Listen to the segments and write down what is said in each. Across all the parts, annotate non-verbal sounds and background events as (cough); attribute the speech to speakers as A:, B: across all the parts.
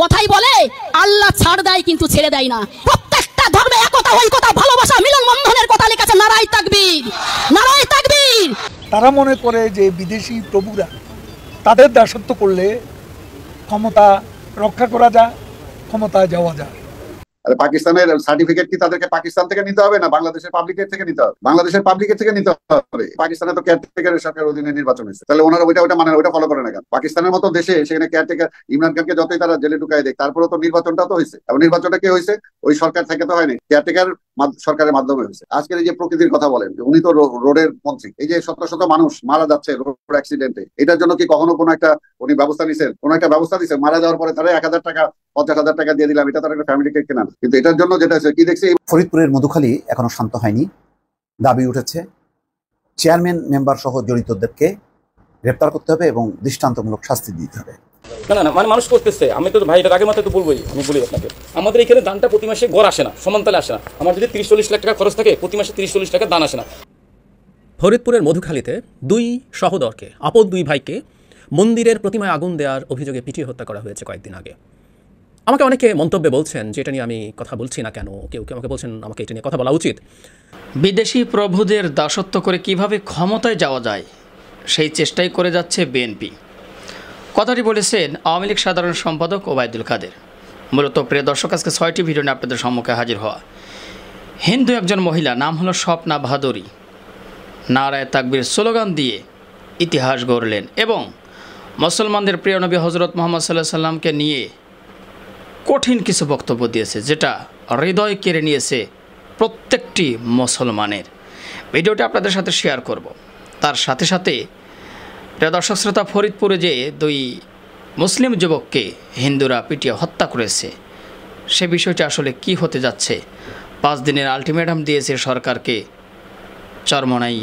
A: কথাই বলে আল্লাহ ছাড় দেয় কিন্তু ছেড়ে দেয় না প্রত্যেকটা ধর্মে একতা ঐকতা ভালোবাসা মিলন বন্ধনের কথা লিখেছে আছে নারায় তাকবীর নারায় তাকবীর তারা মনে করে যে বিদেশি প্রভুরা তাদের
B: দাসত্ব করলে ক্ষমতা রক্ষা করা যায় ক্ষমতায় যাওয়া যায়
C: পাকিস্তানের সার্টিফিকেট কি তাদেরকে পাকিস্তান থেকে নিতে হবে না বাংলাদেশের পাবলিকের থেকে নিতে হবে বাংলাদেশের পাবলিকের থেকে নিতে হবে পাকিস্তানে তো কেয়ারটেকারের সরকার অধীনে নির্বাচন হয়েছে তাহলে ওনারা ওইটা ওইটা মানে ওইটা ফলো করে না কেন পাকিস্তানের মতো দেশে সেখানে কেয়ারটেকার ইমরান খানকে যতই তারা জেলে ঢুকায় দেয় তারপরে তো নির্বাচনটা তো হয়েছে এবং নির্বাচনটা কি হয়েছে ওই সরকার থেকে তো হয়নি কেয়ারটেকার সরকারের মাধ্যমে হয়েছে আজকের এই যে প্রকৃতির কথা বলেন উনি তো রোডের মন্ত্রী এই যে শত শত মানুষ মারা যাচ্ছে রোড অ্যাক্সিডেন্টে এটার জন্য কি কখনো কোনো একটা উনি ব্যবস্থা নিছেন কোনো একটা ব্যবস্থা দিচ্ছেন মারা যাওয়ার পরে তারা এক হাজার টাকা পঞ্চাশ হাজার টাকা দিয়ে দিলাম এটা তার একটা ফ্যামিলিকে কেনান কিন্তু এটার জন্য যেটা কি দেখছি
D: ফরিদপুরের মধুখালী এখনো শান্ত হয়নি দাবি উঠেছে চেয়ারম্যান মেম্বার সহ জড়িতদেরকে গ্রেপ্তার করতে হবে এবং দৃষ্টান্তমূলক শাস্তি দিতে হবে
E: না না মানে মানুষ করতেছে আমি তো ভাই আগে মাথায় তো বলবোই আমি বলি আপনাকে আমাদের এখানে দানটা প্রতি মাসে গড় আসে না সমান্তালে আসে না আমার যদি তিরিশ চল্লিশ লাখ টাকা খরচ থাকে প্রতি মাসে তিরিশ চল্লিশ টাকা দান আসে না
F: ফরিদপুরের মধুখালীতে দুই সহদরকে আপদ দুই ভাইকে মন্দিরের প্রতিমায় আগুন দেওয়ার অভিযোগে পিটিয়ে হত্যা করা হয়েছে কয়েকদিন আগে আমাকে অনেকে মন্তব্যে বলছেন যে এটা
G: নিয়ে আমি কথা বলছি না কেন কেউ কেউ আমাকে বলছেন আমাকে এটা নিয়ে কথা বলা উচিত বিদেশি প্রভুদের দাসত্ব করে কিভাবে ক্ষমতায় যাওয়া যায় সেই চেষ্টাই করে যাচ্ছে বিএনপি কথাটি বলেছেন আওয়ামী লীগ সাধারণ সম্পাদক ওবায়দুল কাদের মূলত প্রিয় দর্শক আজকে ছয়টি ভিডিও নিয়ে আপনাদের সম্মুখে হাজির হওয়া হিন্দু একজন মহিলা নাম হলো স্বপ্না ভাদুরী নারায় তাকবির স্লোগান দিয়ে ইতিহাস গড়লেন এবং মুসলমানদের প্রিয় নবী হজরত মোহাম্মদ সাল্লাহ সাল্লামকে নিয়ে কঠিন কিছু বক্তব্য দিয়েছে যেটা হৃদয় কেড়ে নিয়েছে প্রত্যেকটি মুসলমানের ভিডিওটি আপনাদের সাথে শেয়ার করব তার সাথে সাথে প্রিয় দর্শক শ্রোতা ফরিদপুরে যে দুই মুসলিম যুবককে হিন্দুরা পিটিয়ে হত্যা করেছে সে বিষয়টি আসলে কি হতে যাচ্ছে পাঁচ দিনের আলটিমেটাম দিয়েছে সরকারকে চরমনাই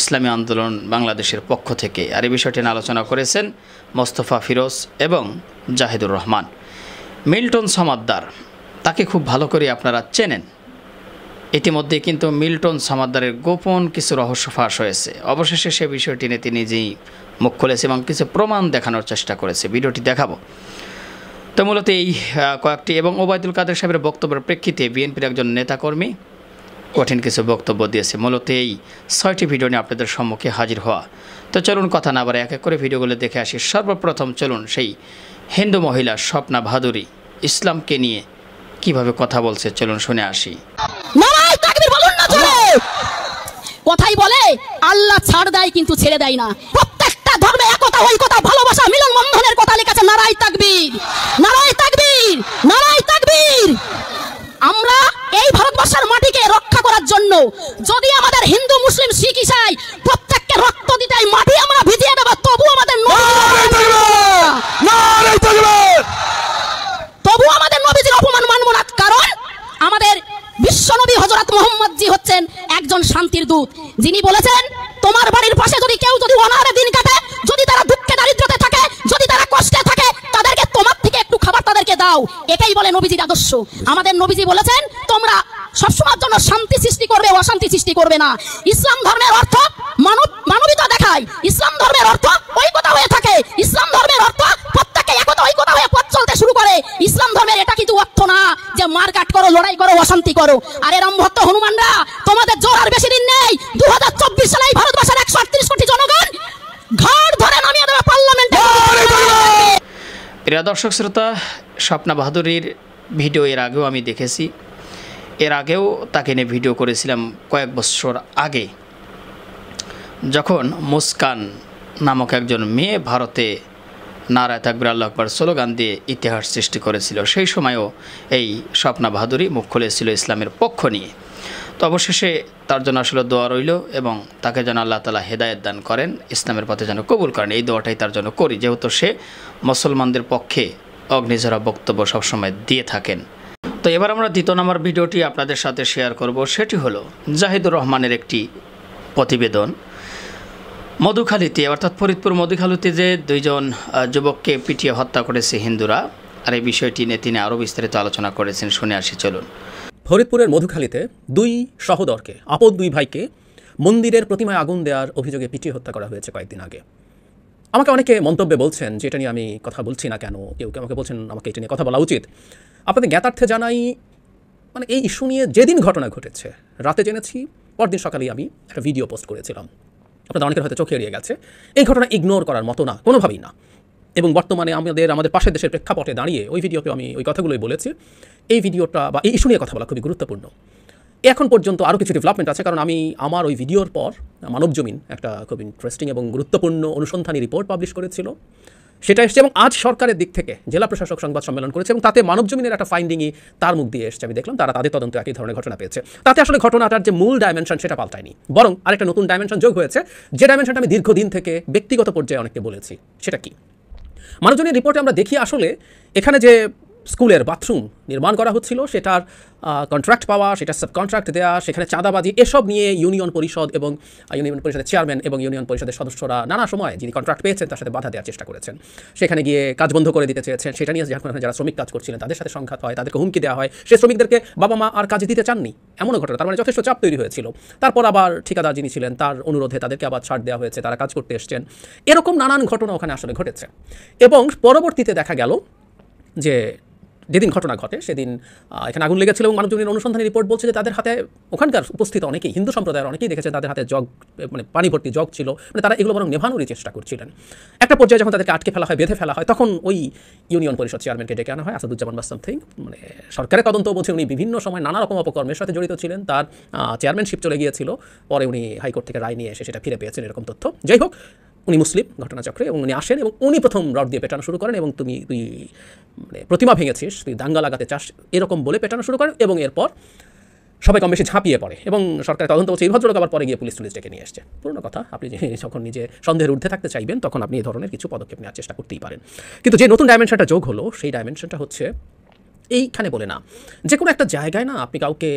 G: ইসলামী আন্দোলন বাংলাদেশের পক্ষ থেকে আর এই বিষয়টি নিয়ে আলোচনা করেছেন মোস্তফা ফিরোজ এবং জাহিদুর রহমান মিল্টন সামাদ্দার তাকে খুব ভালো করে আপনারা চেনেন ইতিমধ্যে কিন্তু মিল্টন সামাদ্দারের গোপন কিছু রহস্য ফাঁস হয়েছে অবশেষে সে বিষয়টি নিয়ে তিনি নিজেই মুখ খুলেছে এবং কিছু প্রমাণ দেখানোর চেষ্টা করেছে ভিডিওটি দেখাবো তো মূলত এই কয়েকটি এবং ওবায়দুল কাদের সাহেবের বক্তব্যের প্রেক্ষিতে বিএনপির একজন নেতাকর্মী কঠিন কিছু বক্তব্য দিয়েছে মূলত এই ছয়টি ভিডিও নিয়ে আপনাদের সম্মুখে হাজির হওয়া তো চলুন কথা না বারে এক এক করে ভিডিওগুলো দেখে আসি সর্বপ্রথম চলুন সেই হিন্দু মহিলা স্বপ্না ভাদুরী ইসলামকে নিয়ে কিভাবে কথা বলছে চলুন শুনে আসি
A: কথাই বলে আল্লাহ ছাড় দেয় কিন্তু ছেড়ে দেয় না প্রত্যেকটা ধর্মে একতা ঐকতা ভালোবাসা মিলন বন্ধনের কথা লেখাছে নারায় তাকবীর নারায় তাকবীর নারায় তাকবীর আমরা এই ভারতবর্ষের মাটিকে রক্ষা করার জন্য যদি আমাদের হিন্দু মুসলিম শিখ ইসাই প্রত্যেককে রক্ত দিতে মাটি আমরা ভিজিয়ে দেবো তবু আমাদের একজন শান্তির দূত যিনি বলেছেন তোমার বাড়ির পাশে যদি কেউ যদি অনারে দিন কাটে যদি তারা দুঃখে দারিদ্রতে থাকে যদি তারা কষ্টে থাকে তাদেরকে তোমার থেকে একটু খাবার তাদেরকে দাও এটাই বলে নবীজির আদর্শ আমাদের নবীজি বলেছেন তোমরা সবসময়ের জন্য শান্তি সৃষ্টি করবে অশান্তি সৃষ্টি করবে না ইসলাম ধর্মের অর্থ মানব মানবিকতা দেখায় ইসলাম ধর্মের অর্থ ঐক্যতা হয়ে থাকে ইসলাম ধর্মের অর্থ প্রত্যেকে মোটা হয়ে পথ চলতে শুরু করে ইসলাম ধর্মের এটা কিন্তু অর্থ না যে মারকাট করো লড়াই করো অশান্তি করো আর এরম ভক্ত হনুমানরা তোমাদের জোর আর বেশি দিন নেই দু হাজার চব্বিশ সালে ভারতবর্ষের একশো আটত্রিশ কোটি জনগণ ঘর ধরে নামিয়ে দেবে পার্লামেন্টে
G: প্রিয় দর্শক শ্রোতা স্বপ্না বাহাদুরীর ভিডিও এর আগেও আমি দেখেছি এর আগেও তাকে নিয়ে ভিডিও করেছিলাম কয়েক বছর আগে যখন মুস্কান নামক একজন মেয়ে ভারতে নারায় তাকবির আল্লাহ আকবর স্লোগান দিয়ে ইতিহাস সৃষ্টি করেছিল সেই সময়ও এই স্বপ্না বাহাদুরি মুখ খুলেছিল ইসলামের পক্ষ নিয়ে তো অবশেষে তার জন্য আসলে দোয়া রইল এবং তাকে যেন আল্লাহ তালা হেদায়ত দান করেন ইসলামের পথে যেন কবুল করেন এই দোয়াটাই তার জন্য করি যেহেতু সে মুসলমানদের পক্ষে অগ্নিঝরা বক্তব্য সবসময় দিয়ে থাকেন তো এবার আমরা দ্বিতীয় নম্বর ভিডিওটি আপনাদের সাথে শেয়ার করব সেটি হলো জাহিদুর রহমানের একটি প্রতিবেদন মধুখালীতে অর্থাৎ ফরিদপুর মধুখালীতে যে দুইজন যুবককে পিটিয়ে হত্যা করেছে হিন্দুরা আর এই বিষয়টি নিয়ে তিনি আরও বিস্তারিত আলোচনা করেছেন শুনে আসি চলুন
F: ফরিদপুরের মধুখালীতে দুই সহদরকে আপদ দুই ভাইকে মন্দিরের প্রতিমায় আগুন দেওয়ার অভিযোগে পিটিয়ে হত্যা করা হয়েছে কয়েকদিন আগে আমাকে অনেকে মন্তব্যে বলছেন যে এটা নিয়ে আমি কথা বলছি না কেন কেউ আমাকে বলছেন আমাকে এটা নিয়ে কথা বলা উচিত আপনাদের জ্ঞাতার্থে জানাই মানে এই ইস্যু নিয়ে যেদিন ঘটনা ঘটেছে রাতে জেনেছি পরদিন সকালেই আমি একটা ভিডিও পোস্ট করেছিলাম আপনাদের অনেকের হয়তো চোখে এড়িয়ে গেছে এই ঘটনা ইগনোর করার মতো না কোনোভাবেই না এবং বর্তমানে আমাদের আমাদের পাশের দেশের প্রেক্ষাপটে দাঁড়িয়ে ওই ভিডিওতেও আমি ওই কথাগুলোই বলেছি এই ভিডিওটা বা এই ইস্যু নিয়ে কথা বলা খুবই গুরুত্বপূর্ণ এখন পর্যন্ত আরও কিছু ডেভেলপমেন্ট আছে কারণ আমি আমার ওই ভিডিওর পর মানবজমিন একটা খুব ইন্টারেস্টিং এবং গুরুত্বপূর্ণ অনুসন্ধানী রিপোর্ট পাবলিশ করেছিল সেটা এসছে এবং আজ সরকারের দিক থেকে জেলা প্রশাসক সংবাদ সম্মেলন করেছে এবং তাতে মানবজমিনের একটা ফাইন্ডিংই তার মুখ দিয়ে এসছে আমি দেখলাম তারা তাদের তদন্ত একই ধরনের ঘটনা পেয়েছে তাতে আসলে ঘটনাটার যে মূল ডাইমেনশন সেটা পাল্টায়নি বরং আরেকটা নতুন ডাইমেনশন যোগ হয়েছে যে ডাইমেনশনটা আমি দীর্ঘদিন থেকে ব্যক্তিগত পর্যায়ে অনেককে বলেছি সেটা কি মানবজনের রিপোর্টে আমরা দেখি আসলে এখানে যে স্কুলের বাথরুম নির্মাণ করা হচ্ছিল সেটার কন্ট্রাক্ট পাওয়া সেটা সাবকন্ট্রাক্ট দেওয়া সেখানে চাঁদাবাজি এসব নিয়ে ইউনিয়ন পরিষদ এবং ইউনিয়ন পরিষদের চেয়ারম্যান এবং ইউনিয়ন পরিষদের সদস্যরা নানা সময় যিনি কন্ট্রাক্ট পেয়েছেন তার সাথে বাধা দেওয়ার চেষ্টা করেছেন সেখানে গিয়ে কাজ বন্ধ করে দিতে চেয়েছেন সেটা নিয়ে যখন যারা শ্রমিক কাজ করছিলেন তাদের সাথে সংঘাত হয় তাদেরকে হুমকি দেওয়া হয় সে শ্রমিকদেরকে বাবা মা আর কাজ দিতে চাননি এমনও ঘটনা তার মানে যথেষ্ট চাপ তৈরি হয়েছিল তারপর আবার ঠিকাদার যিনি ছিলেন তার অনুরোধে তাদেরকে আবার ছাড় দেওয়া হয়েছে তারা কাজ করতে এসছেন এরকম নানান ঘটনা ওখানে আসলে ঘটেছে এবং পরবর্তীতে দেখা গেল যে যেদিন ঘটনা ঘটে সেদিন এখানে আগুন লেগেছিল এবং মানুষজনের অনুসন্ধানী রিপোর্ট বলছে যে তাদের হাতে ওখানকার উপস্থিত অনেকেই হিন্দু সম্প্রদায়ের অনেকেই দেখেছেন তাদের হাতে জগ মানে পানি ভর্তি জগ ছিল মানে তারা এগুলো বরং নেভানোরই চেষ্টা করছিলেন একটা পর্যায়ে যখন তাদেরকে আটকে ফেলা হয় বেঁধে ফেলা হয় তখন ওই ইউনিয়ন পরিষদ চেয়ারম্যানকে ডেকে আনা হয় আসাদুজ্জামান বা সামথিং মানে সরকারের তদন্ত বলছে উনি বিভিন্ন সময় নানা রকম অপকর্মের সাথে জড়িত ছিলেন তার চেয়ারম্যানশিপ চলে গিয়েছিল পরে উনি হাইকোর্ট থেকে রায় নিয়ে এসে সেটা ফিরে পেয়েছেন এরকম তথ্য যাই হোক উনি মুসলিম ঘটনাচক্রে এবং উনি আসেন এবং উনি প্রথম রড দিয়ে পেটানো শুরু করেন এবং তুমি তুই মানে প্রতিমা ভেঙেছিস তুই দাঙ্গা লাগাতে চাস এরকম বলে পেটানো শুরু করেন এবং এরপর সবাই কম বেশি ঝাঁপিয়ে পড়ে এবং সরকার তদন্ত করছে এই ভদ্রলোক আবার পরে গিয়ে পুলিশ টুলিশ ডেকে নিয়ে এসছে পুরোনো কথা আপনি (laughs) যখন নিজে সন্দেহের ঊর্ধ্বে থাকতে চাইবেন তখন আপনি এই ধরনের কিছু পদক্ষেপ নেওয়ার চেষ্টা করতেই পারেন কিন্তু যে নতুন ডাইমেনশনটা যোগ হলো সেই ডাইমেনশনটা হচ্ছে এইখানে বলে না যে কোনো একটা জায়গায় না আপনি কাউকে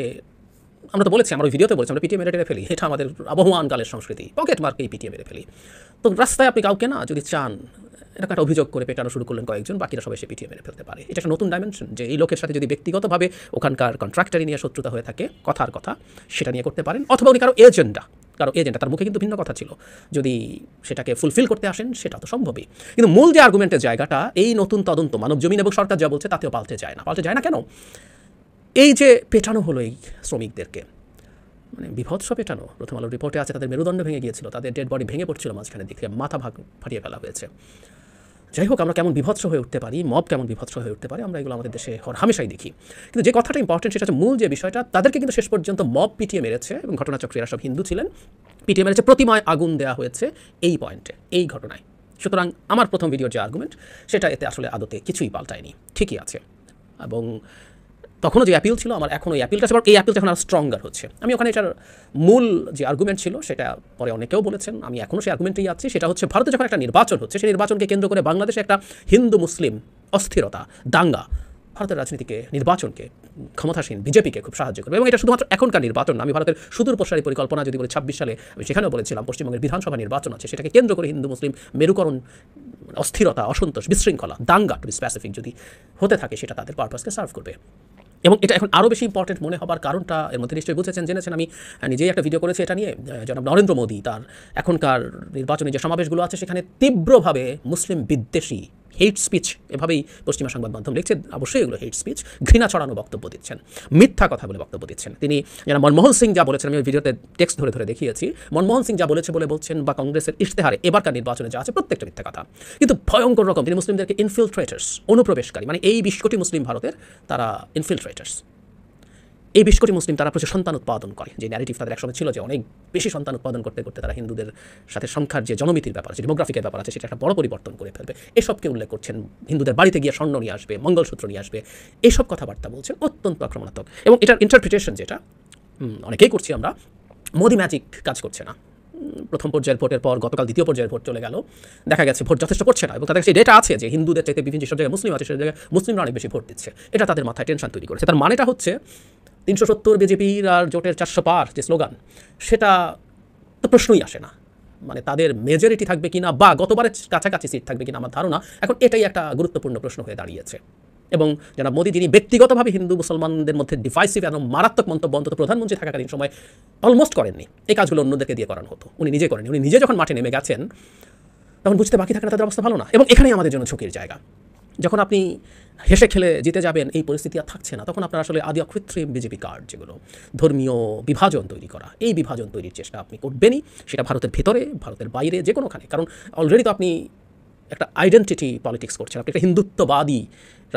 F: আমরা তো বলেছি আমরা ওই ভিডিওতে বলেছি আমরা পিটিএ মেরে টেরে ফেলি এটা আমাদের আবহমান কালের সংস্কৃতি পকেট মার্কেই পিটিএ মেরে ফেলি তো রাস্তায় আপনি কাউকে না যদি চান এটা একটা অভিযোগ করে পেটানো শুরু করলেন কয়েকজন বাকিরা সবাই সে পিটিএ মেরে ফেলতে পারে এটা একটা নতুন ডাইমেনশন যে এই লোকের সাথে যদি ব্যক্তিগতভাবে ওখানকার কন্ট্রাক্টারি নিয়ে শত্রুতা হয়ে থাকে কথার কথা সেটা নিয়ে করতে পারেন অথবা উনি কারো এজেন্ডা কারো এজেন্ডা তার মুখে কিন্তু ভিন্ন কথা ছিল যদি সেটাকে ফুলফিল করতে আসেন সেটা তো সম্ভবই কিন্তু মূল যে আর্গুমেন্টের জায়গাটা এই নতুন তদন্ত মানব জমিন এবং সরকার যা বলছে তাতেও পাল্টে যায় না পাল্টে যায় না কেন এই যে পেটানো হলো এই শ্রমিকদেরকে মানে বিভৎস পেটানো প্রথম আলো রিপোর্টে আছে তাদের মেরুদণ্ড ভেঙে গিয়েছিল তাদের ডেড বডি ভেঙে পড়ছিল মাঝখানে দিক থেকে মাথা ভাগ ফাটিয়ে ফেলা হয়েছে যাই হোক আমরা কেমন বিভৎস হয়ে উঠতে পারি মব কেমন বিভৎস হয়ে উঠতে পারি আমরা এগুলো আমাদের দেশে হামেশাই দেখি কিন্তু যে কথাটা ইম্পর্টেন্ট সেটা হচ্ছে মূল যে বিষয়টা তাদেরকে কিন্তু শেষ পর্যন্ত মব পিটিয়ে মেরেছে এবং ঘটনাচক্রীরা সব হিন্দু ছিলেন পিটিয়ে মেরেছে প্রতিমায় আগুন দেওয়া হয়েছে এই পয়েন্টে এই ঘটনায় সুতরাং আমার প্রথম ভিডিওর যে আর্গুমেন্ট সেটা এতে আসলে আদতে কিছুই পাল্টায়নি ঠিকই আছে এবং তখনও যে অ্যাপিল ছিল আমার এখন ওই অ্যাপিলটা আছে এই অ্যাপিলটা এখন আর স্ট্রঙ্গার হচ্ছে আমি ওখানে এটার মূল যে আর্গুমেন্ট ছিল সেটা পরে অনেকেও বলেছেন আমি এখনও সেই আর্গুমেন্টেই আছি সেটা হচ্ছে ভারতে যখন একটা নির্বাচন হচ্ছে সেই নির্বাচনকে কেন্দ্র করে বাংলাদেশে একটা হিন্দু মুসলিম অস্থিরতা দাঙ্গা ভারতের রাজনীতিকে নির্বাচনকে ক্ষমতাসীন বিজেপিকে খুব সাহায্য করবে এবং এটা শুধুমাত্র এখনকার নির্বাচন আমি ভারতের সুদূর প্রসারী পরিকল্পনা যদি বলে ছাব্বিশ সালে আমি সেখানেও বলেছিলাম পশ্চিমবঙ্গের বিধানসভা নির্বাচন আছে সেটাকে কেন্দ্র করে হিন্দু মুসলিম মেরুকরণ অস্থিরতা অসন্তোষ বিশৃঙ্খলা দাঙ্গা টু স্পেসিফিক যদি হতে থাকে সেটা তাদের পারপাসকে সার্ভ করবে এবং এটা এখন আরও বেশি ইম্পর্টেন্ট মনে হবার কারণটা এর মধ্যে নিশ্চয়ই বুঝেছেন জেনেছেন আমি নিজেই একটা ভিডিও করেছি এটা নিয়ে জনাব নরেন্দ্র মোদী তার এখনকার নির্বাচনী যে সমাবেশগুলো আছে সেখানে তীব্রভাবে মুসলিম বিদ্বেষী হেট স্পিচ এভাবেই পশ্চিমা সংবাদ মাধ্যম লিখছে অবশ্যই এগুলো হেট স্পিচ ঘৃণা ছড়ানো বক্তব্য দিচ্ছেন মিথ্যা কথা বলে বক্তব্য দিচ্ছেন তিনি যারা মনমোহন সিং যা বলেছেন আমি ভিডিওতে টেক্সট ধরে ধরে দেখিয়েছি মনমোহন সিং যা বলেছে বলে বলছেন বা কংগ্রেসের ইশতেহারে এবারকার নির্বাচনে যা আছে প্রত্যেকটা মিথ্যা কথা কিন্তু ভয়ঙ্কর রকম তিনি মুসলিমদেরকে ইনফিলট্রেটার্স অনুপ্রবেশকারী মানে এই বিশ্বটি মুসলিম ভারতের তারা ইনফিলট্রেটার্স এই বিশ কোটি মুসলিম তারা প্রচুর সন্তান উৎপাদন করে যে ন্যারেটিভ তাদের একসময় ছিল যে অনেক বেশি সন্তান উৎপাদন করতে করতে তারা হিন্দুদের সাথে সংখ্যার যে জনমিতির ব্যাপার আছে ডেমোগ্রাফিকের ব্যাপার আছে সেটা একটা বড় পরিবর্তন করে ফেলবে এসবকে উল্লেখ করছেন হিন্দুদের বাড়িতে গিয়ে স্বর্ণ নিয়ে আসবে মঙ্গলসূত্র নিয়ে আসবে এসব কথাবার্তা বলছেন অত্যন্ত আক্রমণাত্মক এবং এটার ইন্টারপ্রিটেশন যেটা অনেকেই করছি আমরা মোদি ম্যাজিক কাজ করছে না প্রথম পর্যায়ের ভোটের পর গতকাল দ্বিতীয় পর্যায়ের ভোট চলে গেল দেখা গেছে ভোট যথেষ্ট পড়ছে না এবং তাদের সেই ডেটা আছে যে হিন্দুদের চাইতে বিভিন্ন যেসব জায়গায় মুসলিম আছে সেই জায়গায় মুসলিমরা অনেক বেশি ভোট দিচ্ছে এটা তাদের মাথায় টেনশন তৈরি করেছে তার মানেটা হচ্ছে তিনশো সত্তর বিজেপির আর জোটের চারশো পার যে স্লোগান সেটা তো প্রশ্নই আসে না মানে তাদের মেজরিটি থাকবে কিনা বা গতবারের কাছাকাছি সিট থাকবে কিনা আমার ধারণা এখন এটাই একটা গুরুত্বপূর্ণ প্রশ্ন হয়ে দাঁড়িয়েছে এবং যারা মোদী যিনি ব্যক্তিগতভাবে হিন্দু মুসলমানদের মধ্যে ডিভাইসিভ এবং মারাত্মক মন্তব্য অন্তত প্রধানমন্ত্রী থাকাকালীন সময় অলমোস্ট করেননি এই কাজগুলো অন্যদেরকে দিয়ে করানো হতো উনি নিজে করেনি উনি নিজে যখন মাঠে নেমে গেছেন তখন বুঝতে বাকি থাকে না তাদের অবস্থা ভালো না এবং এখানেই আমাদের জন্য ঝুঁকির জায়গা যখন আপনি হেসে খেলে জিতে যাবেন এই পরিস্থিতি আর থাকছে না তখন আপনার আসলে আদি অকৃত্রিম বিজেপি কার্ড যেগুলো ধর্মীয় বিভাজন তৈরি করা এই বিভাজন তৈরির চেষ্টা আপনি করবেনই সেটা ভারতের ভেতরে ভারতের বাইরে যে কোনোখানে কারণ অলরেডি তো আপনি একটা আইডেন্টিটি পলিটিক্স করছেন আপনি একটা হিন্দুত্ববাদী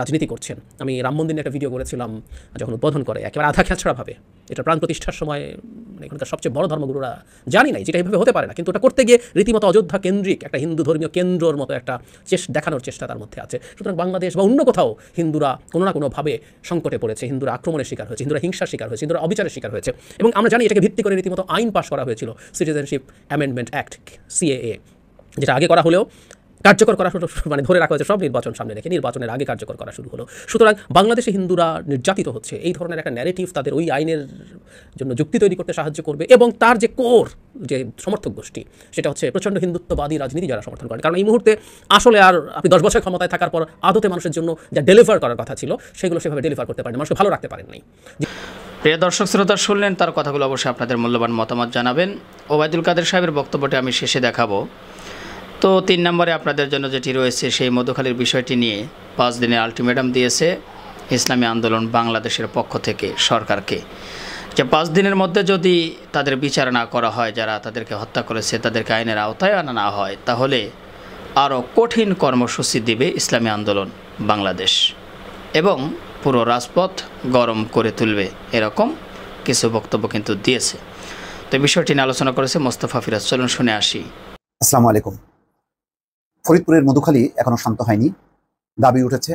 F: রাজনীতি করছেন আমি রাম মন্দির একটা ভিডিও করেছিলাম যখন উদ্বোধন করে একেবারে আধা খেঁচড়াভাবে এটা প্রাণ প্রতিষ্ঠার সময় মানে এখানকার সবচেয়ে বড় ধর্মগুরুরা জানি নাই যেটা এইভাবে হতে পারে না কিন্তু ওটা করতে গিয়ে রীতিমতো অযোধ্যা কেন্দ্রিক একটা হিন্দু ধর্মীয় কেন্দ্রর মতো একটা চেষ্টা দেখানোর চেষ্টা তার মধ্যে আছে সুতরাং বাংলাদেশ বা অন্য কোথাও হিন্দুরা কোনো না কোনোভাবে সংকটে পড়েছে হিন্দুরা আক্রমণের শিকার হয়েছে হিন্দুরা হিংসার শিকার হয়েছে হিন্দুরা অবিচারের শিকার হয়েছে এবং আমরা জানি এটাকে ভিত্তি করে রীতিমতো আইন পাশ করা হয়েছিল সিটিজেনশিপ অ্যামেন্ডমেন্ট অ্যাক্ট সিএএ যেটা আগে করা হলেও কার্যকর করা মানে ধরে রাখা হয়েছে সব নির্বাচন সামনে রেখে নির্বাচনের আগে কার্যকর করা শুরু হলো সুতরাং বাংলাদেশে হিন্দুরা নির্যাতিত হচ্ছে এই ধরনের একটা ন্যারেটিভ তাদের ওই আইনের জন্য যুক্তি তৈরি করতে সাহায্য করবে এবং তার যে কোর যে সমর্থক গোষ্ঠী সেটা হচ্ছে প্রচণ্ড হিন্দুত্ববাদী রাজনীতি যারা সমর্থন করেন কারণ এই মুহূর্তে আসলে আর আপনি দশ বছর ক্ষমতায় থাকার পর আদতে মানুষের জন্য যা ডেলিভার করার কথা ছিল সেগুলো সেভাবে ডেলিভার করতে পারেন মানুষকে ভালো রাখতে
G: পারেন নাই প্রিয় দর্শক শ্রোতা শুনলেন তার কথাগুলো অবশ্যই আপনাদের মূল্যবান মতামত জানাবেন ওবায়দুল কাদের সাহেবের বক্তব্যটি আমি শেষে দেখাবো তো তিন নম্বরে আপনাদের জন্য যেটি রয়েছে সেই মধুখালীর বিষয়টি নিয়ে পাঁচ দিনের আলটিমেটাম দিয়েছে ইসলামী আন্দোলন বাংলাদেশের পক্ষ থেকে সরকারকে যে পাঁচ দিনের মধ্যে যদি তাদের বিচার না করা হয় যারা তাদেরকে হত্যা করেছে তাদেরকে আইনের আওতায় আনা না হয় তাহলে আরও কঠিন কর্মসূচি দিবে ইসলামী আন্দোলন বাংলাদেশ এবং পুরো রাজপথ গরম করে তুলবে এরকম কিছু বক্তব্য কিন্তু দিয়েছে তো বিষয়টি নিয়ে আলোচনা করেছে মোস্তফা ফিরাজ চলুন শুনে আসি
D: আসসালামু আলাইকুম ফরিদপুরের মধুখালী এখনও শান্ত হয়নি দাবি উঠেছে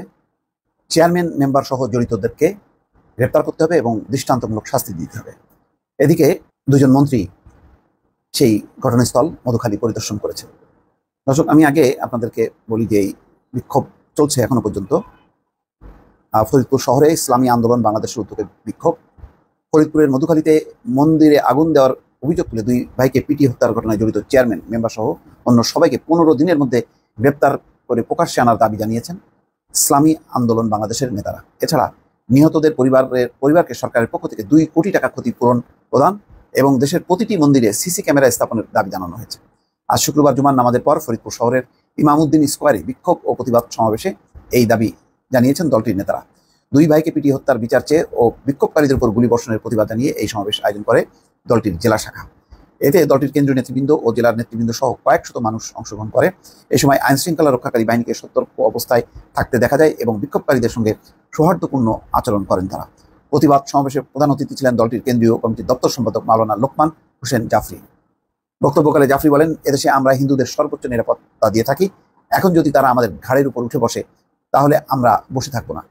D: চেয়ারম্যান মেম্বার সহ জড়িতদেরকে গ্রেপ্তার করতে হবে এবং দৃষ্টান্তমূলক শাস্তি দিতে হবে এদিকে দুজন মন্ত্রী সেই ঘটনাস্থল মধুখালী পরিদর্শন করেছে দর্শক আমি আগে আপনাদেরকে বলি যে এই বিক্ষোভ চলছে এখনো পর্যন্ত ফরিদপুর শহরে ইসলামী আন্দোলন বাংলাদেশের উদ্যোগে বিক্ষোভ ফরিদপুরের মধুখালীতে মন্দিরে আগুন দেওয়ার অভিযোগ তুলে দুই ভাইকে পিটি হত্যার ঘটনায় জড়িত চেয়ারম্যান মেম্বার সহ অন্য সবাইকে পনেরো দিনের মধ্যে গ্রেপ্তার করে প্রকাশ্যে আনার দাবি জানিয়েছেন ইসলামী আন্দোলন বাংলাদেশের নেতারা এছাড়া নিহতদের পরিবারের পরিবারকে সরকারের পক্ষ থেকে দুই কোটি টাকা ক্ষতিপূরণ প্রদান এবং দেশের প্রতিটি মন্দিরে সিসি ক্যামেরা স্থাপনের দাবি জানানো হয়েছে আজ শুক্রবার জুমার নামাজের পর ফরিদপুর শহরের ইমামুদ্দিন স্কোয়ারে বিক্ষোভ ও প্রতিবাদ সমাবেশে এই দাবি জানিয়েছেন দলটির নেতারা দুই ভাইকে পিটি হত্যার বিচার চেয়ে ও বিক্ষোভকারীদের উপর গুলিবর্ষণের প্রতিবাদ জানিয়ে এই সমাবেশ আয়োজন করে দলটির জেলা শাখা এতে দলটির কেন্দ্রীয় নেতৃবৃন্দ ও জেলার নেতৃবৃন্দ সহ কয়েকশত মানুষ অংশগ্রহণ করে এ সময় আইন শৃঙ্খলা রক্ষাকারী বাহিনীকে সতর্ক অবস্থায় থাকতে দেখা যায় এবং বিক্ষোভকারীদের সঙ্গে সৌহার্দ্যপূর্ণ আচরণ করেন তারা প্রতিবাদ সমাবেশে প্রধান অতিথি ছিলেন দলটির কেন্দ্রীয় কমিটির দপ্তর সম্পাদক মাওলানা লোকমান হোসেন জাফরি বক্তব্যকালে জাফরি বলেন এদেশে আমরা হিন্দুদের সর্বোচ্চ নিরাপত্তা দিয়ে থাকি এখন যদি তারা আমাদের ঘাড়ের উপর উঠে বসে তাহলে আমরা বসে থাকবো না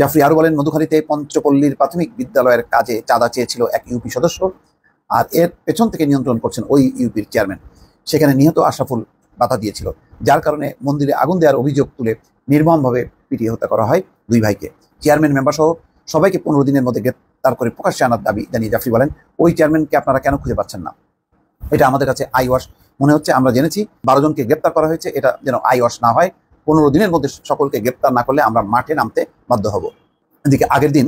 D: জাফরি আরও বলেন মধুখালীতে পঞ্চপল্লীর প্রাথমিক বিদ্যালয়ের কাজে চাঁদা চেয়েছিল এক ইউপি সদস্য আর এর পেছন থেকে নিয়ন্ত্রণ করছেন ওই ইউপির চেয়ারম্যান সেখানে নিহত আশাফুল বাধা দিয়েছিল যার কারণে মন্দিরে আগুন দেওয়ার অভিযোগ তুলে নির্মমভাবে পিটিয়ে হত্যা করা হয় দুই ভাইকে চেয়ারম্যান মেম্বার সহ সবাইকে পনেরো দিনের মধ্যে গ্রেপ্তার করে প্রকাশ্যে আনার দাবি জানিয়ে জাফরি বলেন ওই চেয়ারম্যানকে আপনারা কেন খুঁজে পাচ্ছেন না এটা আমাদের কাছে আইওয়াশ মনে হচ্ছে আমরা জেনেছি বারো জনকে গ্রেপ্তার করা হয়েছে এটা যেন আইওয়াশ না হয় পনেরো দিনের মধ্যে সকলকে গ্রেপ্তার না করলে আমরা মাঠে নামতে বাধ্য হব এদিকে আগের দিন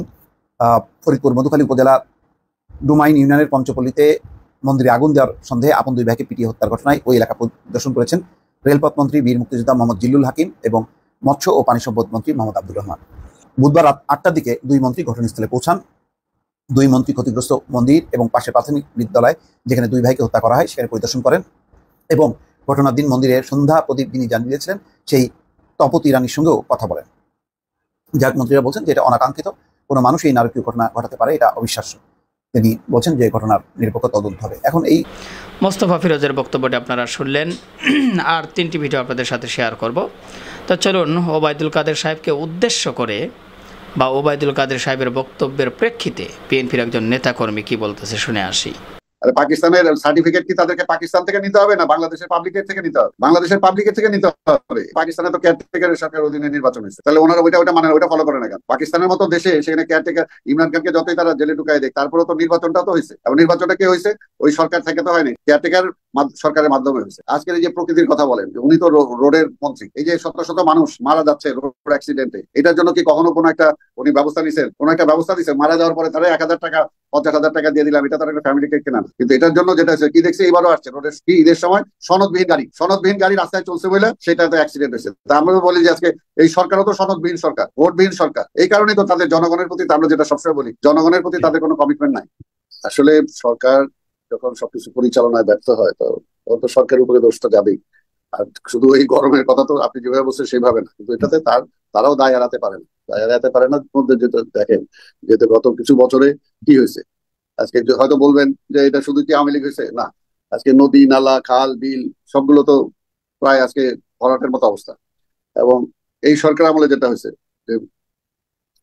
D: ফরিদপুর মধুখালী উপজেলা ডুমাইন ইউনিয়নের পঞ্চপল্লীতে মন্দিরে আগুন দেওয়ার সন্দেহে আপন দুই ভাইকে পিটিয়ে হত্যার ঘটনায় ওই এলাকা পরিদর্শন করেছেন রেলপথ মন্ত্রী বীর মুক্তিযোদ্ধা মোহাম্মদ জিল্লুল হাকিম এবং মৎস্য ও পানি সম্পদ মন্ত্রী মোহাম্মদ আব্দুর রহমান বুধবার রাত আটটার দিকে দুই মন্ত্রী ঘটনাস্থলে পৌঁছান দুই মন্ত্রী ক্ষতিগ্রস্ত মন্দির এবং পাশে প্রাথমিক বিদ্যালয় যেখানে দুই ভাইকে হত্যা করা হয় সেখানে পরিদর্শন করেন এবং ঘটনার দিন মন্দিরে সন্ধ্যা প্রদীপ যিনি জানিয়েছিলেন সেই তপতি রানীর সঙ্গেও কথা বলেন যাক মন্ত্রীরা বলছেন যে এটা অনাকাঙ্ক্ষিত কোনো মানুষ এই নারকীয় ঘটনা ঘটাতে পারে এটা অবিশ্বাস্য তিনি বলছেন যে ঘটনার নিরপেক্ষ তদন্ত হবে এখন এই
G: মোস্তফা ফিরোজের বক্তব্যটি আপনারা শুনলেন আর তিনটি ভিডিও আপনাদের সাথে শেয়ার করব তো চলুন ওবায়দুল কাদের সাহেবকে উদ্দেশ্য করে বা ওবায়দুল কাদের সাহেবের বক্তব্যের প্রেক্ষিতে বিএনপির একজন নেতাকর্মী কী বলতেছে শুনে আসি
C: আরে পাকিস্তানের সার্টিফিকেট কি তাদেরকে পাকিস্তান থেকে নিতে হবে না বাংলাদেশের পাবলিকের থেকে নিতে হবে বাংলাদেশের পাবলিকের থেকে নিতে হবে পাকিস্তানে তো কেয়ারটেকারের সরকার অধীনে নির্বাচন হয়েছে তাহলে ওনারা ওইটা ওইটা মানে ওইটা ফলো করে না কেন পাকিস্তানের মতো দেশে সেখানে কেয়ারটেকার ইমরান খানকে যতই তারা জেলে ঢুকায় দেয় তারপরে তো নির্বাচনটা তো হয়েছে এবং নির্বাচনটা কি হয়েছে ওই সরকার থেকে তো হয়নি কেয়ারটেকার সরকারের মাধ্যমে হয়েছে আজকের এই যে প্রকৃতির কথা বলেন উনি তো রোডের মন্ত্রী এই যে শত শত মানুষ মারা যাচ্ছে রোড অ্যাক্সিডেন্টে এটার জন্য কি কখনো কোনো একটা উনি ব্যবস্থা নিছেন কোনো একটা ব্যবস্থা দিচ্ছেন মারা যাওয়ার পরে তারা এক হাজার টাকা পঞ্চাশ হাজার টাকা দিয়ে দিলাম এটা তার একটা ফ্যামিলিকে কেনা কিন্তু এটার জন্য যেটা আছে কি দেখছি এবারও আসছে রোডের কি ঈদের সময় সনদবিহীন গাড়ি সনদবিহীন গাড়ি রাস্তায় চলছে বলে সেটা তো অ্যাক্সিডেন্ট হয়েছে তা আমরা বলি যে আজকে এই সরকারও তো সনদবিহীন সরকার ভোটবিহীন সরকার এই কারণে তো তাদের জনগণের প্রতি আমরা যেটা সবসময় বলি জনগণের প্রতি তাদের কোনো কমিটমেন্ট নাই আসলে সরকার যখন সবকিছু পরিচালনায় ব্যর্থ হয় তো তো সরকারের উপরে দোষটা যাবেই আর শুধু এই গরমের কথা তো আপনি যেভাবে বলছেন সেইভাবে না কিন্তু এটাতে তার তারাও দায় এড়াতে পারে না দায় এড়াতে পারে না মধ্যে যেটা দেখেন যেহেতু গত কিছু বছরে কি হয়েছে আজকে হয়তো বলবেন যে এটা শুধু কি আওয়ামী লীগ হয়েছে না আজকে নদী নালা খাল বিল সবগুলো তো প্রায় আজকে ভরাটের মতো অবস্থা এবং এই সরকার আমলে যেটা হয়েছে যে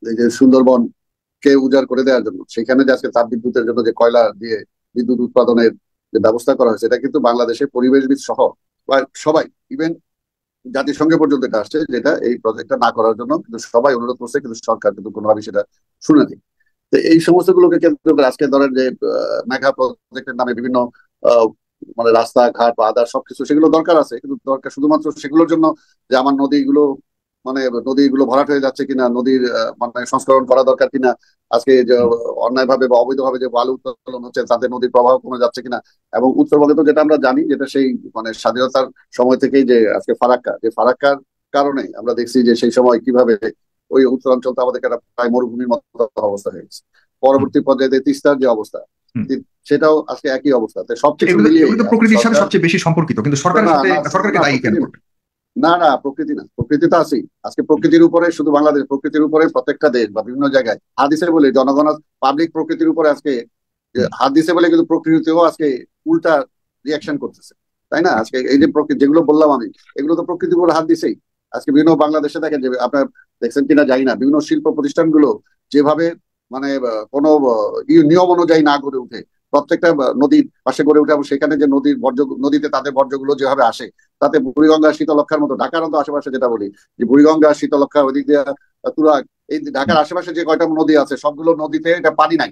C: এই যে সুন্দরবন কে উজাড় করে দেওয়ার জন্য সেখানে যে আজকে তাপ বিদ্যুতের জন্য যে কয়লা দিয়ে বিদ্যুৎ উৎপাদনের যে ব্যবস্থা করা হয়েছে এটা কিন্তু বাংলাদেশের পরিবেশবিদ সহ সবাই ইভেন জাতিসংঘে পর্যন্ত এটা আসছে যেটা এই প্রজেক্টটা না করার জন্য কিন্তু সবাই অনুরোধ করছে কিন্তু সরকার কিন্তু কোনোভাবে সেটা শুনে নেই তো এই গুলোকে কেন্দ্র করে আজকে ধরেন যে মেঘা প্রজেক্টের নামে বিভিন্ন মানে রাস্তাঘাট বা আদার সবকিছু সেগুলো দরকার আছে কিন্তু দরকার শুধুমাত্র সেগুলোর জন্য যে আমার নদীগুলো মানে নদীগুলো ভরাট হয়ে যাচ্ছে কিনা নদীর মানে সংস্করণ করা দরকার কিনা আজকে যে অন্যায়ভাবে বা অবৈধভাবে যে বালু উত্তোলন হচ্ছে তাতে নদীর প্রবাহ কমে যাচ্ছে কিনা এবং উত্তরবঙ্গে তো যেটা আমরা জানি যেটা সেই মানে স্বাধীনতার সময় থেকেই যে আজকে ফারাক্কা যে ফারাক্কার কারণে আমরা দেখছি যে সেই সময় কিভাবে ওই উত্তরাঞ্চল তো আমাদের একটা প্রায় মরুভূমির মতো অবস্থা হয়ে গেছে পরবর্তী পর্যায়ে তিস্তার যে অবস্থা সেটাও আজকে একই অবস্থা সবকিছু আচ্ছা, প্রকৃতির সাথে সবচেয়ে বেশি সম্পর্কিত কিন্তু সরকারকে দায়ী কেন না না প্রকৃতি না প্রকৃতি তো আছেই আজকে প্রকৃতির উপরে শুধু বাংলাদেশ প্রকৃতির উপরে প্রত্যেকটা দেশ বা বিভিন্ন জায়গায় হাদিসে বলে জনগণ পাবলিক প্রকৃতির উপরে আজকে হাদিসে বলে কিন্তু প্রকৃতিতেও আজকে উল্টা রিয়াকশন করতেছে তাই না আজকে এই যে যেগুলো বললাম আমি এগুলো তো প্রকৃতির উপর হাত দিছেই আজকে বিভিন্ন বাংলাদেশে দেখেন যে আপনার দেখছেন কিনা যাই না বিভিন্ন শিল্প প্রতিষ্ঠানগুলো যেভাবে মানে কোন নিয়ম অনুযায়ী না গড়ে উঠে প্রত্যেকটা নদীর পাশে গড়ে উঠে এবং সেখানে যে নদীর বর্জ্য নদীতে তাদের বর্জ্যগুলো যেভাবে আসে তাতে বুড়িগঙ্গা শীতলক্ষার মতো ঢাকার মতো আশেপাশে যেটা বলি যে বুড়িগঙ্গা শীতলক্ষা দিক দিয়ে তুরাগ এই ঢাকার আশেপাশে যে কয়টা নদী আছে সবগুলো নদীতে এটা পানি নাই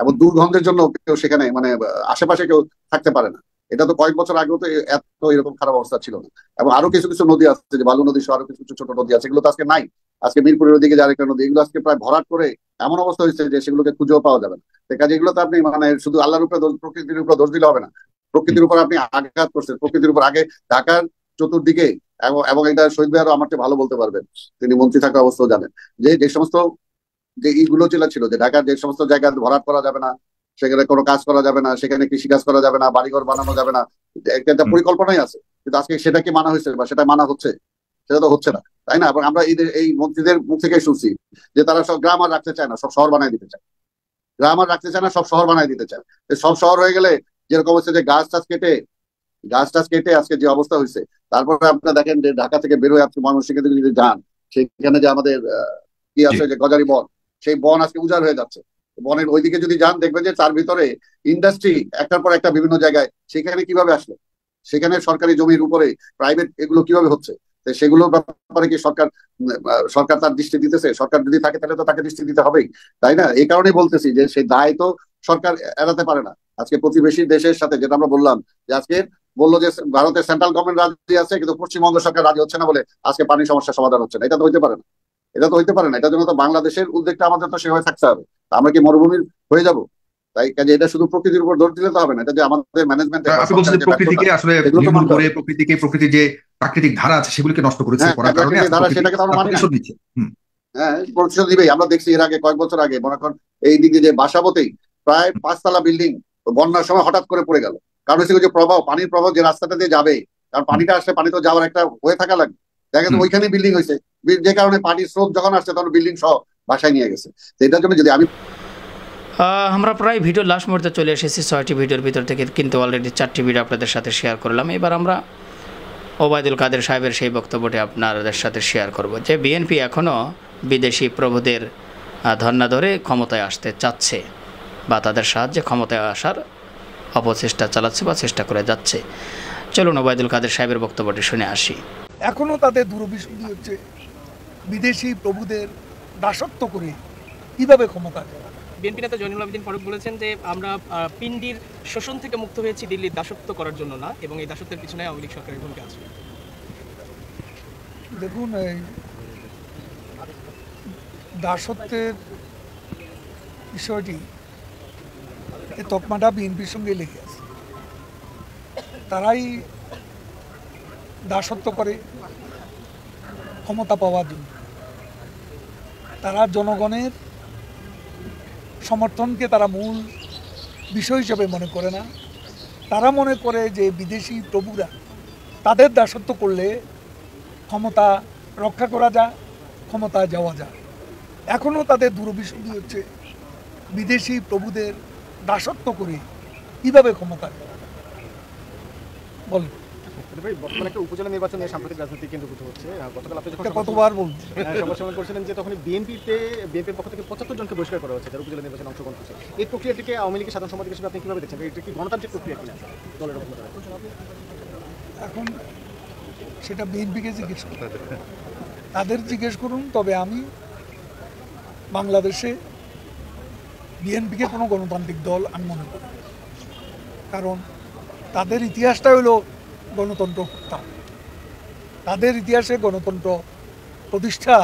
C: এবং দুর্গন্ধের জন্য কেউ সেখানে মানে আশেপাশে কেউ থাকতে পারে না এটা তো কয়েক বছর আগেও তো এত এরকম খারাপ অবস্থা ছিল না এবং আরো কিছু কিছু নদী আছে যে বালু নদী সহ আরো কিছু কিছু ছোট নদী আছে এগুলো তো আজকে নাই আজকে মিরপুরের ওদিকে যার একটা নদী এগুলো আজকে প্রায় ভরাট করে এমন অবস্থা হয়েছে যে সেগুলোকে খুঁজেও পাওয়া যাবে না কাজে এগুলো তো আপনি মানে শুধু আল্লাহর উপরে প্রকৃতির উপর দোষ দিলে হবে না প্রকৃতির উপর আপনি আঘাত করছেন প্রকৃতির উপর আগে ঢাকার চতুর্দিকে এবং এটা শহীদ ভাইয়ারও আমার ভালো বলতে পারবেন তিনি মন্ত্রী থাকা অবস্থাও জানেন যে যে সমস্ত যে ইগুলো জেলা ছিল যে ঢাকার যে সমস্ত জায়গা ভরাট করা যাবে না সেখানে কোনো কাজ করা যাবে না সেখানে কৃষি কাজ করা যাবে না বাড়িঘর বানানো যাবে না একটা পরিকল্পনাই আছে কিন্তু আজকে সেটা কি মানা হয়েছে বা সেটা মানা হচ্ছে সেটা তো হচ্ছে না তাই না এবং আমরা এই মন্ত্রীদের মুখ থেকে শুনছি যে তারা সব গ্রাম আর রাখতে চায় না সব শহর বানাই দিতে চায় গ্রাম আর রাখতে চায় না সব শহর বানাই দিতে চায় সব শহর হয়ে গেলে যেরকম হচ্ছে যে গাছ টাছ কেটে গাছ টাছ কেটে আজকে যে অবস্থা হয়েছে তারপরে আপনারা দেখেন যে ঢাকা থেকে বেরোয় আজকে মানুষ সেখানে যদি যান সেখানে যে আমাদের কি আছে যে গজারি বন সেই বন আজকে উজাড় হয়ে যাচ্ছে বনের ওইদিকে যদি যান দেখবেন যে তার ভিতরে ইন্ডাস্ট্রি একটার পর একটা বিভিন্ন জায়গায় সেখানে কিভাবে আসলো সেখানে সরকারি জমির উপরে প্রাইভেট এগুলো কিভাবে হচ্ছে সেগুলোর ব্যাপারে কি সরকার সরকার তার দৃষ্টি দিতেছে সরকার যদি থাকে তাহলে তো তাকে দৃষ্টি দিতে হবেই তাই না এই কারণেই বলতেছি যে সেই দায় তো সরকার এড়াতে পারে না আজকে প্রতিবেশী দেশের সাথে যেটা আমরা বললাম যে আজকে বললো যে ভারতের সেন্ট্রাল গভর্নমেন্ট রাজি আছে কিন্তু পশ্চিমবঙ্গ সরকার রাজি হচ্ছে না বলে আজকে পানি সমস্যা সমাধান হচ্ছে না এটা তো হইতে পারে না এটা তো হইতে পারে না এটা জন্য তো বাংলাদেশের উদ্যোগটা আমাদের তো সেভাবে থাকতে হবে আমরা কি মরুভূমির হয়ে যাব তাই কাজে এটা শুধু প্রকৃতির উপর দৌড় দিলে তো হবে না এটা যে আমাদের ম্যানেজমেন্ট প্রকৃতিকে আসলে করে প্রকৃতিকে প্রকৃতির যে প্রাকৃতিক ধারা আছে সেগুলিকে নষ্ট করেছে হ্যাঁ, করার কারণে ধারা সেটাকে তো আমরা মানি হ্যাঁ প্রতিশোধ দিবেই আমরা দেখছি এর আগে কয়েক বছর আগে মনে করেন এই দিকে যে বাসাবতেই প্রায় পাঁচতলা বিল্ডিং বন্যার সময় হঠাৎ করে পড়ে গেল কারণ হচ্ছে যে প্রবাহ পানির প্রবাহ যে রাস্তাটা দিয়ে যাবে কারণ পানিটা আসলে পানি তো যাওয়ার একটা হয়ে থাকা লাগবে দেখা যাচ্ছে ওইখানে বিল্ডিং হয়েছে যে কারণে পানির স্রোত যখন আসছে তখন বিল্ডিং সহ বাসায় নিয়ে গেছে তো এটার জন্য যদি আমি
G: আমরা প্রায় ভিডিও লাস্ট মুহূর্তে চলে এসেছি ছয়টি ভিডিওর ভিতর থেকে কিন্তু অলরেডি চারটি ভিডিও আপনাদের সাথে শেয়ার করলাম এবার আমরা ওবায়দুল কাদের সাহেবের সেই বক্তব্যটি আপনাদের সাথে শেয়ার করব যে বিএনপি এখনও বিদেশি প্রভুদের ধর্না ধরে ক্ষমতায় আসতে চাচ্ছে বা তাদের সাহায্যে ক্ষমতায় আসার অপচেষ্টা চালাচ্ছে বা চেষ্টা করে যাচ্ছে চলুন ওবায়দুল কাদের সাহেবের বক্তব্যটি শুনে আসি
B: এখনও তাদের দুরভিসন্ধি হচ্ছে বিদেশি প্রভুদের দাসত্ব করে কীভাবে ক্ষমতা
F: বিএনপি নেতা জয়নুল আবেদিন ফারুক বলেছেন যে আমরা পিন্ডির শোষণ থেকে মুক্ত হয়েছি দিল্লির দাসত্ব করার জন্য না এবং এই দাসত্বের পিছনে আওয়ামী লীগ সরকারের ভূমিকা আছে
B: দেখুন দাসত্বের বিষয়টি তকমাটা বিএনপির সঙ্গে লেগে আছে তারাই দাসত্ব করে ক্ষমতা পাওয়ার জন্য তারা জনগণের সমর্থনকে তারা মূল বিষয় হিসেবে মনে করে না তারা মনে করে যে বিদেশি প্রভুরা তাদের দাসত্ব করলে ক্ষমতা রক্ষা করা যায় ক্ষমতা যাওয়া যায় এখনও তাদের দুরভিসন্ধি হচ্ছে বিদেশি প্রভুদের দাসত্ব করে কীভাবে ক্ষমতা বলুন
E: বর্তমানে একটা উপজেলা হচ্ছে গতকাল যখন কতবার হ্যাঁ, করেছিলেন যে বিএনপিতে পক্ষ থেকে করা অংশগ্রহণ প্রক্রিয়াটিকে সাধারণ এটা কি গণতান্ত্রিক প্রক্রিয়া
B: এখন সেটা বিএনপিকে জিজ্ঞেস করুন তাদের জিজ্ঞেস করুন তবে আমি বাংলাদেশে বিএনপিকে কোনো গণতান্ত্রিক দল আমি মনে করি কারণ তাদের ইতিহাসটা হলো গণতন্ত্র হত্যা তাদের ইতিহাসে গণতন্ত্র প্রতিষ্ঠা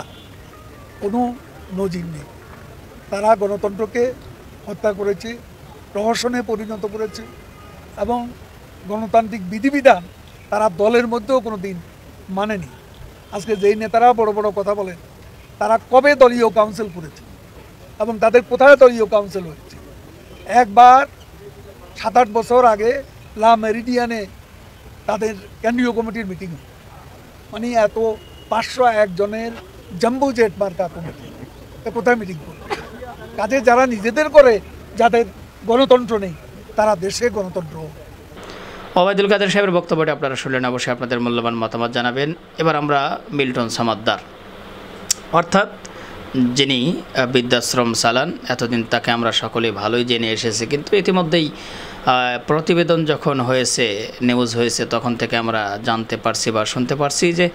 B: কোনো নজির নেই তারা গণতন্ত্রকে হত্যা করেছে প্রহসনে পরিণত করেছে এবং গণতান্ত্রিক বিধিবিধান তারা দলের মধ্যেও কোনো দিন মানেনি আজকে যেই নেতারা বড় বড় কথা বলেন তারা কবে দলীয় কাউন্সিল করেছে এবং তাদের কোথায় দলীয় কাউন্সিল হয়েছে একবার সাত আট বছর আগে লা মেরিডিয়ানে তাদের কেন্দ্রীয় কমিটির মিটিং মানে এত পাঁচশো একজনের জম্বু জেট মার্কা কমিটি কোথায় মিটিং করবে কাজে যারা নিজেদের করে যাদের গণতন্ত্র নেই তারা দেশে গণতন্ত্র
G: ওবায়দুল কাদের সাহেবের বক্তব্যটি আপনারা শুনলেন অবশ্যই আপনাদের মূল্যবান মতামত জানাবেন এবার আমরা মিল্টন সামাদ্দার অর্থাৎ যিনি বৃদ্ধাশ্রম চালান এতদিন তাকে আমরা সকলে ভালোই জেনে এসেছি কিন্তু ইতিমধ্যেই প্রতিবেদন যখন হয়েছে নিউজ হয়েছে তখন থেকে আমরা জানতে পারছি বা শুনতে পারছি যে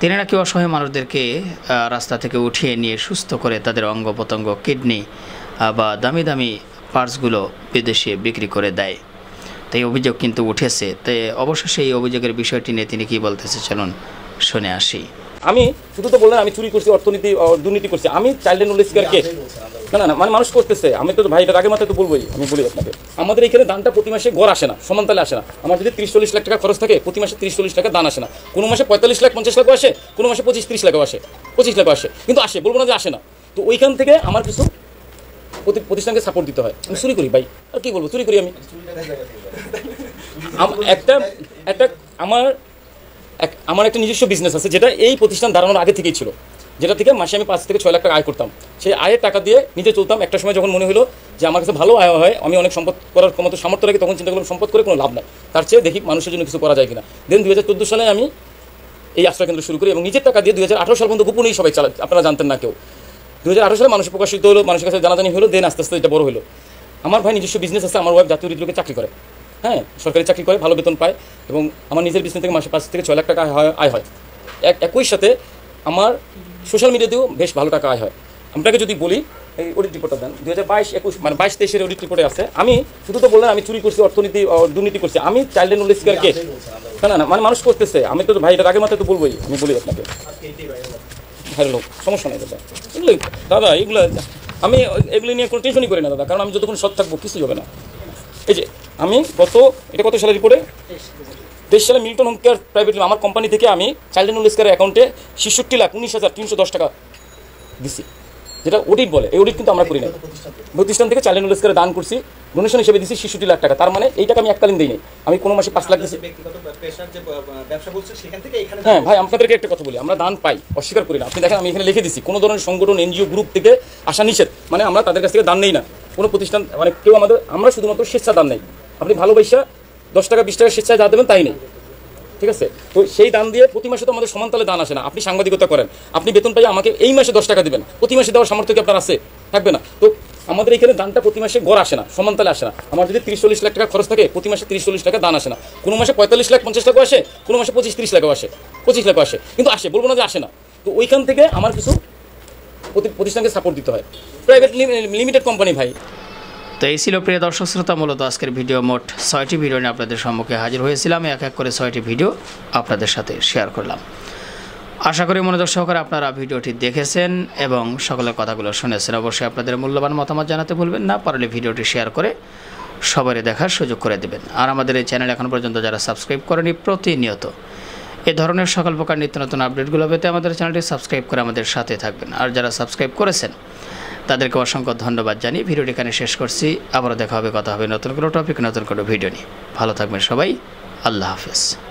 G: তিনি নাকি অসহায় মানুষদেরকে রাস্তা থেকে উঠিয়ে নিয়ে সুস্থ করে তাদের অঙ্গ প্রত্যঙ্গ কিডনি বা দামি দামি পার্টসগুলো বিদেশে বিক্রি করে দেয় তাই অভিযোগ কিন্তু উঠেছে তাই অবশেষে এই অভিযোগের বিষয়টি নিয়ে তিনি কি বলতেছে চলুন শুনে আসি
C: আমি
E: শুধু তো বললাম আমি চুরি করছি অর্থনীতি দুর্নীতি করছি আমি চাইল্ড এন্ড ওয়েলফেয়ারকে না না মানে মানুষ করতেছে আমি তো ভাই এটা আগের মাথায় তো বলবোই আমি বলি আপনাকে আমাদের এখানে দানটা প্রতি মাসে গড় আসে না সমানতালে আসে না আমার যদি তিরিশ চল্লিশ লাখ টাকা খরচ থাকে প্রতি মাসে তিরিশ চল্লিশ টাকা দান আসে না কোনো মাসে পঁয়তাল্লিশ লাখ পঞ্চাশ লাখও আসে কোনো মাসে পঁচিশ তিরিশ লাখও আসে পঁচিশ লাখও আসে কিন্তু আসে বলবো না যে আসে না তো ওইখান থেকে আমার কিছু প্রতি প্রতিষ্ঠানকে সাপোর্ট দিতে হয় আমি চুরি করি ভাই আর কি বলবো চুরি করি আমি একটা একটা আমার আমার একটা নিজস্ব বিজনেস আছে যেটা এই প্রতিষ্ঠান দাঁড়ানোর আগে থেকেই ছিল যেটা থেকে মাসে আমি পাঁচ থেকে ছয় লাখ টাকা আয় করতাম সেই আয়ের টাকা দিয়ে নিজে চলতাম একটা সময় যখন মনে হলো যে আমার কাছে ভালো আয় হয় আমি অনেক সম্পদ করার ক্ষমতা সামর্থ্য রাখি তখন চিন্তা করলাম সম্পদ করে কোনো লাভ নাই তার চেয়ে দেখি মানুষের জন্য কিছু করা যায় কিনা দেন দু হাজার চোদ্দো সালে আমি এই আশ্রয় কেন্দ্র শুরু করি এবং নিজের টাকা দিয়ে দু হাজার আঠারো সাল পর্যন্ত গোপনেই সবাই চালা আপনারা জানতেন না কেউ দু হাজার আঠারো সালে মানুষ প্রকাশিত হলো মানুষের কাছে জানাজানি হলো দেন আস্তে আস্তে এটা বড় হলো আমার ভাই নিজস্ব বিজনেস আছে আমার ওয়াইফ জাতীয় হৃদরোগে চাকরি করে হ্যাঁ সরকারি চাকরি করে ভালো বেতন পায় এবং আমার নিজের বিজনেস থেকে মাসে পাঁচ থেকে ছয় লাখ টাকা আয় হয় এক একই সাথে আমার সোশ্যাল মিডিয়াতেও বেশ ভালো টাকা আয় হয় আপনাকে যদি বলি এই অডিট রিপোর্টটা দেন দু হাজার বাইশ একুশ মানে বাইশ তেইশের অডিট রিপোর্টে আছে আমি শুধু তো বললাম আমি চুরি করছি অর্থনীতি দুর্নীতি করছি আমি চাইল্ড এন্ড কে না না মানে মানুষ করতেছে আমি তো ভাই এটা আগের মাথায় তো বলবোই আমি বলি আপনাকে ভাইয়ের লোক সমস্যা নেই দাদা বুঝলেন দাদা এগুলো আমি এগুলি নিয়ে কোনো টেনশনই করি না দাদা কারণ আমি যতক্ষণ সৎ থাকবো কিছুই হবে না এই যে আমি গত এটা কত সালের রিপোর্টে তেইশ সালে মিল্টন হোম কেয়ার প্রাইভেট আমার কোম্পানি থেকে আমি চাইল্ড অ্যান্ড ওয়েলনেস অ্যাকাউন্টে ছেষট্টি লাখ উনিশ হাজার তিনশো দশ টাকা দিছি যেটা অডিট বলে এই অডিট কিন্তু আমরা করি না প্রতিষ্ঠান থেকে চাইল্ড অ্যান্ড দান করছি ডোনেশন হিসেবে দিচ্ছি ছেষট্টি লাখ টাকা তার মানে এই টাকা আমি এককালীন দিই আমি কোনো মাসে পাঁচ লাখ দিচ্ছি হ্যাঁ ভাই আপনাদেরকে একটা কথা বলি আমরা দান পাই অস্বীকার করি না আপনি দেখেন আমি এখানে লিখে দিচ্ছি কোনো ধরনের সংগঠন এনজিও গ্রুপ থেকে আসা নিষেধ মানে আমরা তাদের কাছ থেকে দান নেই না কোনো প্রতিষ্ঠান মানে কেউ আমাদের আমরা শুধুমাত্র স্বেচ্ছা দান নেই আপনি ভালোবাসা দশ টাকা বিশ টাকা স্বেচ্ছায় যা দেবেন তাই নেই ঠিক আছে তো সেই দান দিয়ে প্রতি মাসে তো আমাদের সমান তালে দান আসে না আপনি সাংবাদিকতা করেন আপনি বেতন পাই আমাকে এই মাসে দশ টাকা দেবেন প্রতি মাসে দেওয়ার সামর্থ্য কি আপনার আছে থাকবে না তো আমাদের এখানে দানটা প্রতি মাসে গড় আসে না সমান তালে আসে না আমার যদি তিরিশ চল্লিশ লাখ টাকা খরচ থাকে প্রতি মাসে তিরিশ চল্লিশ টাকা দান আসে না কোনো মাসে পঁয়তাল্লিশ লাখ পঞ্চাশ লাখও আসে কোনো মাসে পঁচিশ তিরিশ লাখও আসে পঁচিশ লাখও আসে কিন্তু আসে বলবো না যে আসে না তো ওইখান থেকে আমার কিছু প্রতিষ্ঠানকে সাপোর্ট দিতে হয়
G: প্রাইভেট লিমিটেড কোম্পানি ভাই তো এই ছিল প্রিয় দর্শক শ্রোতা মূলত আজকের ভিডিও মোট ছয়টি ভিডিও নিয়ে আপনাদের সম্মুখে হাজির হয়েছিলাম এক এক করে ছয়টি ভিডিও আপনাদের সাথে শেয়ার করলাম আশা করি মনোযোগ সহকারে আপনারা ভিডিওটি দেখেছেন এবং সকলের কথাগুলো শুনেছেন অবশ্যই আপনাদের মূল্যবান মতামত জানাতে ভুলবেন না পারলে ভিডিওটি শেয়ার করে সবারই দেখার সুযোগ করে দেবেন আর আমাদের এই চ্যানেল এখন পর্যন্ত যারা সাবস্ক্রাইব করেনি প্রতিনিয়ত এ ধরনের সকল প্রকার নিত্য নতুন আপডেটগুলো পেতে আমাদের চ্যানেলটি সাবস্ক্রাইব করে আমাদের সাথে থাকবেন আর যারা সাবস্ক্রাইব করেছেন তাদেরকে অসংখ্য ধন্যবাদ জানিয়ে ভিডিওটি এখানে শেষ করছি আবারও দেখা হবে কথা হবে নতুন কোনো টপিক নতুন কোনো ভিডিও নিয়ে ভালো থাকবেন সবাই আল্লাহ হাফেজ